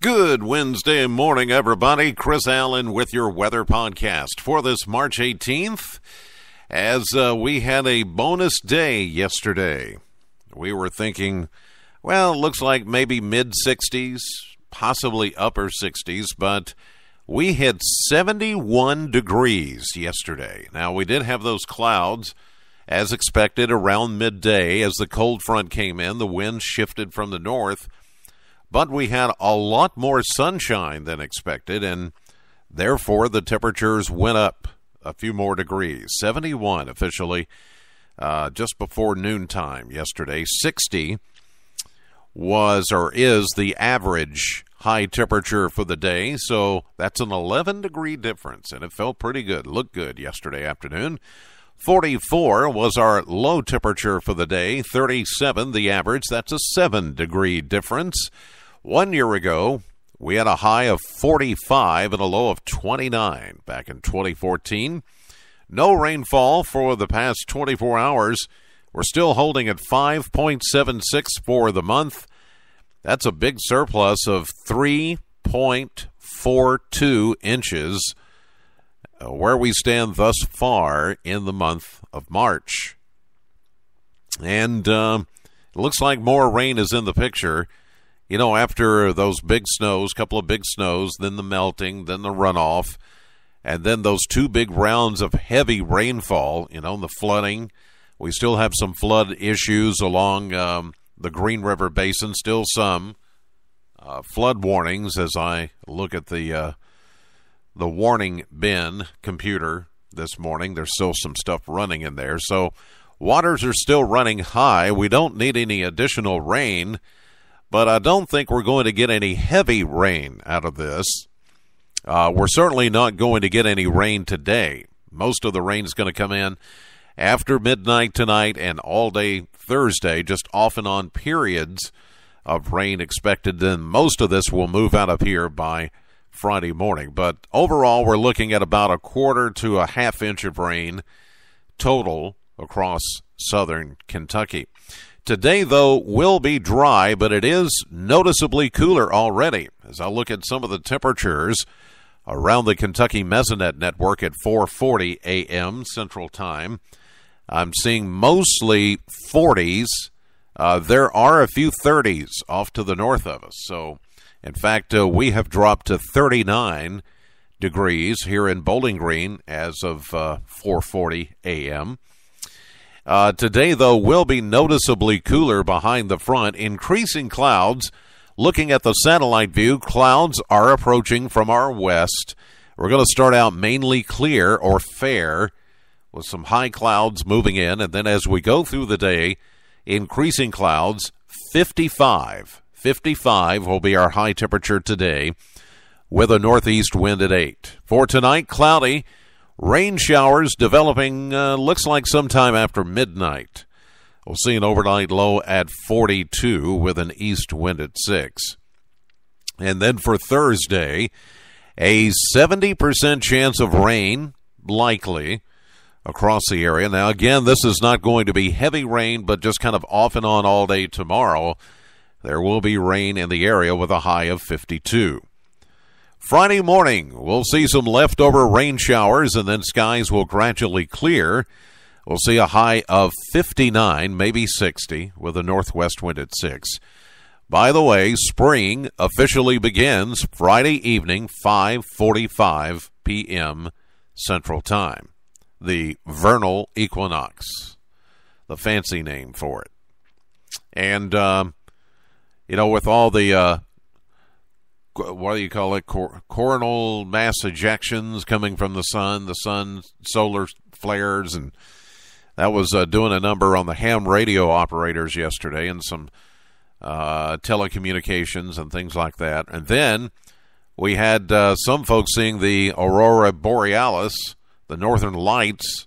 Good Wednesday morning, everybody. Chris Allen with your weather podcast for this March 18th. As uh, we had a bonus day yesterday, we were thinking, well, looks like maybe mid 60s, possibly upper 60s, but we hit 71 degrees yesterday. Now, we did have those clouds as expected around midday as the cold front came in. The wind shifted from the north but we had a lot more sunshine than expected, and therefore the temperatures went up a few more degrees. 71 officially uh, just before noontime yesterday. 60 was or is the average high temperature for the day, so that's an 11 degree difference, and it felt pretty good, looked good yesterday afternoon. 44 was our low temperature for the day, 37 the average, that's a 7 degree difference. One year ago, we had a high of 45 and a low of 29 back in 2014. No rainfall for the past 24 hours. We're still holding at 5.76 for the month. That's a big surplus of 3.42 inches uh, where we stand thus far in the month of March. And uh, looks like more rain is in the picture you know, after those big snows, couple of big snows, then the melting, then the runoff, and then those two big rounds of heavy rainfall, you know, the flooding. We still have some flood issues along um, the Green River Basin, still some uh, flood warnings as I look at the uh, the warning bin computer this morning. There's still some stuff running in there. So waters are still running high. We don't need any additional rain but I don't think we're going to get any heavy rain out of this. Uh, we're certainly not going to get any rain today. Most of the rain is going to come in after midnight tonight and all day Thursday, just off and on periods of rain expected. Then most of this will move out of here by Friday morning. But overall, we're looking at about a quarter to a half inch of rain total across southern Kentucky. Today, though, will be dry, but it is noticeably cooler already. As I look at some of the temperatures around the Kentucky Mesonet network at 4:40 a.m. Central Time, I'm seeing mostly 40s. Uh, there are a few 30s off to the north of us. So, in fact, uh, we have dropped to 39 degrees here in Bowling Green as of uh, 4:40 a.m. Uh, today, though, will be noticeably cooler behind the front, increasing clouds. Looking at the satellite view, clouds are approaching from our west. We're going to start out mainly clear or fair with some high clouds moving in, and then as we go through the day, increasing clouds 55. 55 will be our high temperature today with a northeast wind at 8. For tonight, cloudy Rain showers developing, uh, looks like sometime after midnight. We'll see an overnight low at 42 with an east wind at 6. And then for Thursday, a 70% chance of rain, likely, across the area. Now, again, this is not going to be heavy rain, but just kind of off and on all day tomorrow. There will be rain in the area with a high of 52. Friday morning, we'll see some leftover rain showers and then skies will gradually clear. We'll see a high of 59, maybe 60, with a northwest wind at 6. By the way, spring officially begins Friday evening, 5:45 p.m. Central Time. The vernal equinox, the fancy name for it. And um, you know, with all the uh, what do you call it? Cor- coronal mass ejections coming from the sun, the sun solar flares, and that was uh, doing a number on the ham radio operators yesterday, and some uh, telecommunications and things like that. And then we had uh, some folks seeing the aurora borealis, the northern lights,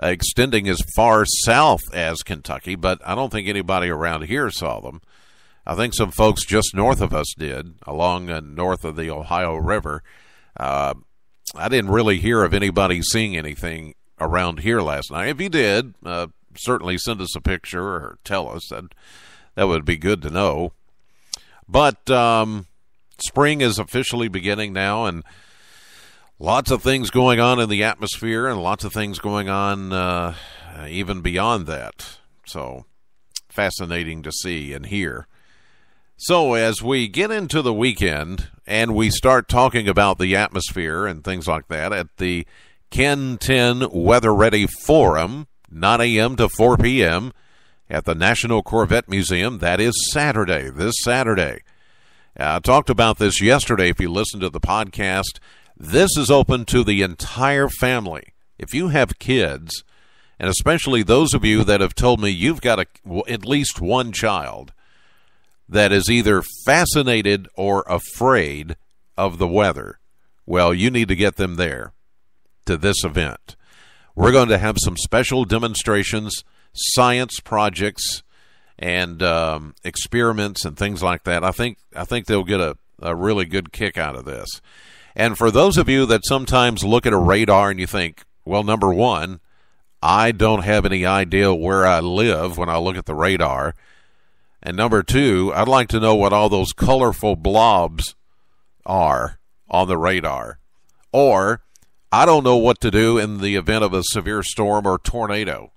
extending as far south as Kentucky, but I don't think anybody around here saw them. I think some folks just north of us did, along and north of the Ohio River. Uh, I didn't really hear of anybody seeing anything around here last night. If you did, uh, certainly send us a picture or tell us. That that would be good to know. But um, spring is officially beginning now, and lots of things going on in the atmosphere, and lots of things going on uh, even beyond that. So fascinating to see and hear. So, as we get into the weekend and we start talking about the atmosphere and things like that at the Ken 10 Weather Ready Forum, 9 a.m. to 4 p.m. at the National Corvette Museum, that is Saturday, this Saturday. I talked about this yesterday if you listen to the podcast. This is open to the entire family. If you have kids, and especially those of you that have told me you've got a, at least one child, that is either fascinated or afraid of the weather. Well, you need to get them there to this event. We're going to have some special demonstrations, science projects, and um, experiments and things like that. I think I think they'll get a, a really good kick out of this. And for those of you that sometimes look at a radar and you think, well, number one, I don't have any idea where I live when I look at the radar. And number two, I'd like to know what all those colorful blobs are on the radar. Or I don't know what to do in the event of a severe storm or tornado.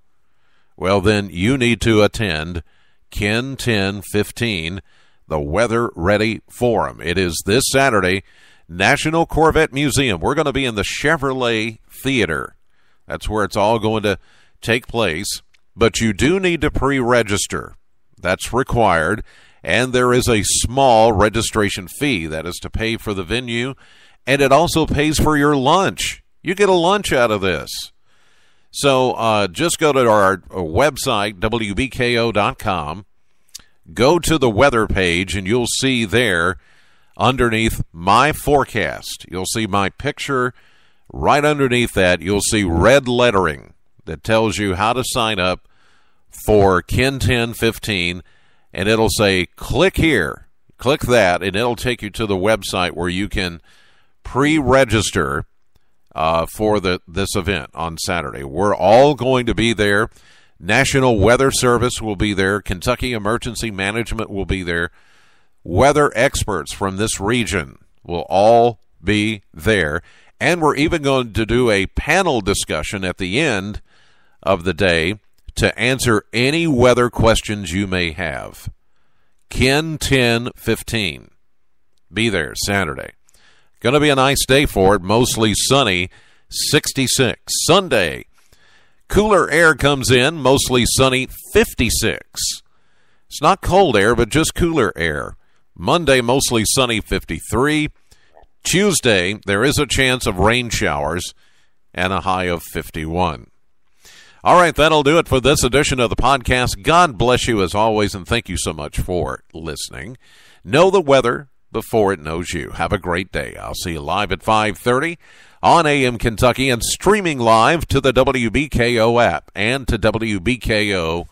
Well, then you need to attend Ken 1015, the Weather Ready Forum. It is this Saturday, National Corvette Museum. We're going to be in the Chevrolet Theater. That's where it's all going to take place. But you do need to pre register. That's required. And there is a small registration fee that is to pay for the venue, and it also pays for your lunch. You get a lunch out of this. So uh, just go to our website, wbko.com, go to the weather page, and you'll see there underneath my forecast. You'll see my picture. Right underneath that, you'll see red lettering that tells you how to sign up for Ken 1015, and it'll say click here, click that, and it'll take you to the website where you can pre-register uh, for the this event on Saturday. We're all going to be there. National Weather Service will be there. Kentucky Emergency Management will be there. Weather experts from this region will all be there. And we're even going to do a panel discussion at the end of the day to answer any weather questions you may have. Ken 1015. Be there Saturday. Going to be a nice day for it, mostly sunny, 66. Sunday, cooler air comes in, mostly sunny, 56. It's not cold air, but just cooler air. Monday, mostly sunny, 53. Tuesday, there is a chance of rain showers and a high of 51. All right, that'll do it for this edition of the podcast. God bless you as always, and thank you so much for listening. Know the weather before it knows you. Have a great day. I'll see you live at 5.30 on AM Kentucky and streaming live to the WBKO app and to WBKO.com.